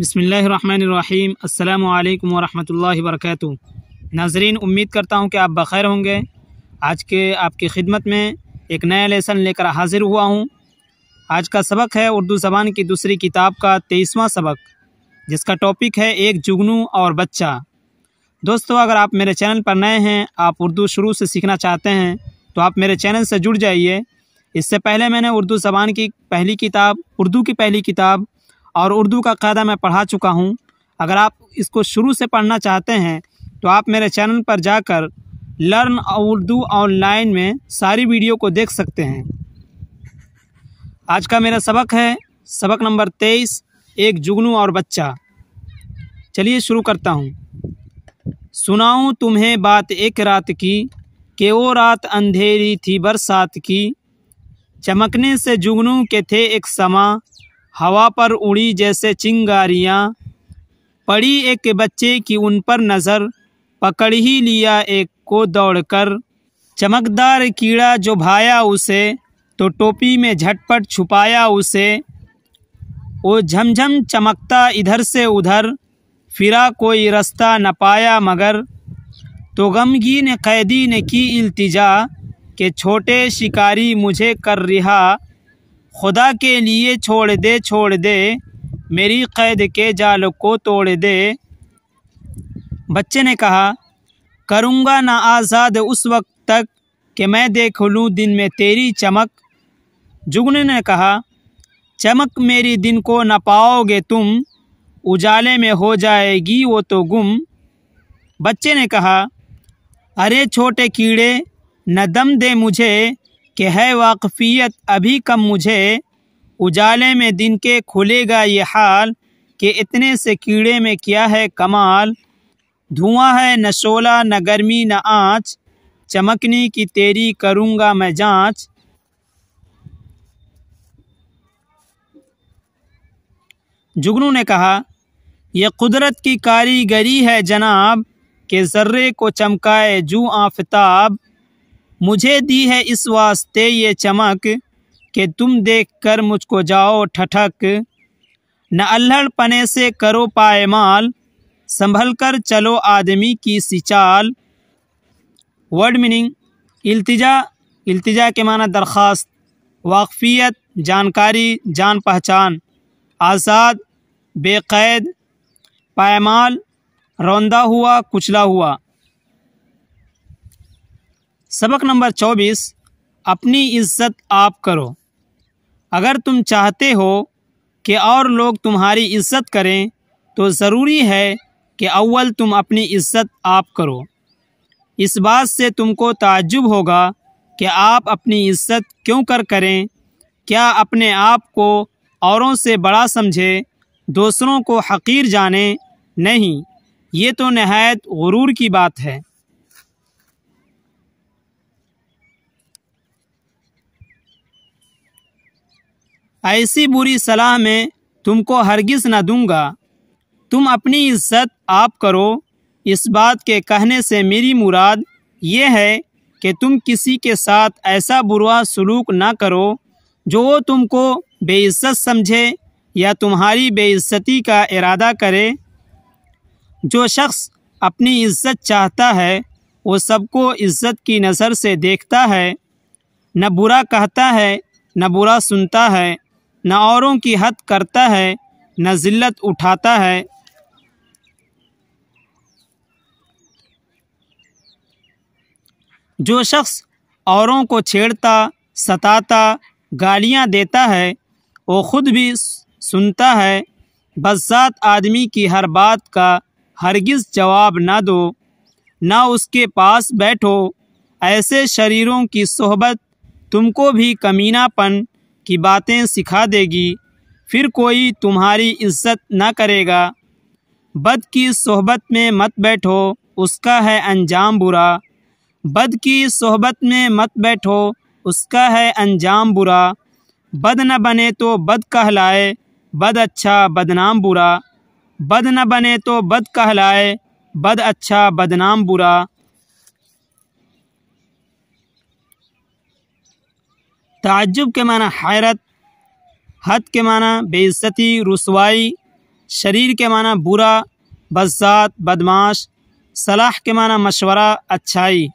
बसमीम् अल्लाम वरहमल वर्क नाजरीन उम्मीद करता हूँ कि आप बखैर होंगे आज के आपकी खिदमत में एक नया लेसन लेकर हाजिर हुआ हूँ आज का सबक है उर्दू ज़बान की दूसरी किताब का तेईसवा सबक जिसका टॉपिक है एक जुगनू और बच्चा दोस्तों अगर आप मेरे चैनल पर नए हैं आप उर्दू शुरू से सीखना चाहते हैं तो आप मेरे चैनल से जुड़ जाइए इससे पहले मैंने उर्दू ज़बान की पहली किताब उर्दू की पहली किताब और उर्दू का कायदा मैं पढ़ा चुका हूँ अगर आप इसको शुरू से पढ़ना चाहते हैं तो आप मेरे चैनल पर जाकर लर्न उर्दू ऑनलाइन में सारी वीडियो को देख सकते हैं आज का मेरा सबक है सबक नंबर तेईस एक जुगनू और बच्चा चलिए शुरू करता हूँ सुनाऊँ तुम्हें बात एक रात की के वो रात अंधेरी थी बरसात की चमकने से जुगनू के थे एक समा हवा पर उड़ी जैसे चिंगारियाँ पड़ी एक बच्चे की उन पर नज़र पकड़ ही लिया एक को दौड़कर चमकदार कीड़ा जो भाया उसे तो टोपी में झटपट छुपाया उसे वो झमझम चमकता इधर से उधर फिरा कोई रास्ता न पाया मगर तो गमगीन कैदी ने की इल्तिजा के छोटे शिकारी मुझे कर रिहा खुदा के लिए छोड़ दे छोड़ दे मेरी कैद के जाल को तोड़ दे बच्चे ने कहा करूँगा ना आज़ाद उस वक्त तक कि मैं देख लूँ दिन में तेरी चमक जुगन ने कहा चमक मेरी दिन को न पाओगे तुम उजाले में हो जाएगी वो तो गुम बच्चे ने कहा अरे छोटे कीड़े न दम दे मुझे कि है वाकफ़ियत अभी कम मुझे उजाले में दिन के खुलेगा ये हाल कि इतने से कीड़े में क्या है कमाल धुआं है न शोला न गर्मी न आँच चमकने की तेरी करूँगा मैं जाँच जुगनू ने कहा यह कुदरत की कारीगरी है जनाब के जर्रे को चमकाए जू आफताब मुझे दी है इस वास्ते ये चमक कि तुम देख कर मुझको जाओ ठठक न अल्हड़ पने से करो पायमाल संभल कर चलो आदमी की सिचाल वर्ड मीनिंग इल्तिजा इल्तिजा के माना दरख्वास्त वाकफियत जानकारी जान पहचान आज़ाद बेकैद पायमाल रौंदा हुआ कुचला हुआ सबक नंबर चौबीस अपनी इज्जत आप करो अगर तुम चाहते हो कि और लोग तुम्हारी इज्जत करें तो ज़रूरी है कि अव्वल तुम अपनी इज्जत आप करो इस बात से तुमको ताजुब होगा कि आप अपनी इज्जत क्यों कर करें क्या अपने आप को औरों से बड़ा समझे दूसरों को हकीर जाने नहीं ये तो नहायत गुरूर की बात है ऐसी बुरी सलाह मैं तुमको हरगिज़ न दूंगा तुम अपनी इज्जत आप करो इस बात के कहने से मेरी मुराद ये है कि तुम किसी के साथ ऐसा बुरा सलूक ना करो जो वो तुमको बेइज्जत समझे या तुम्हारी बेइज्जती का इरादा करे जो शख्स अपनी इज्जत चाहता है वो सबको इज्जत की नज़र से देखता है न बुरा कहता है न बुरा सुनता है न औरों की हद करता है न ज़िल्लत उठाता है जो शख्स औरों को छेड़ता सताता गालियाँ देता है वो ख़ुद भी सुनता है बस बसात आदमी की हर बात का हरगिज़ जवाब ना दो ना उसके पास बैठो ऐसे शरीरों की सोहबत तुमको भी कमीनापन की बातें सिखा देगी फिर कोई तुम्हारी इज्जत ना करेगा बद की सोहबत में मत बैठो उसका है अंजाम बुरा बद की सोहबत में मत बैठो उसका है अंजाम बुरा बद न बने तो बद कहलाए बद अच्छा बदनाम बुरा बद न बने तो बद कहलाए बद अच्छा बदनाम बुरा ताजुब के माना हैरत हद के माना बेजती रसवाई शरीर के माना बुरा बज्जात बदमाश सलाह के माना मशवरा अच्छाई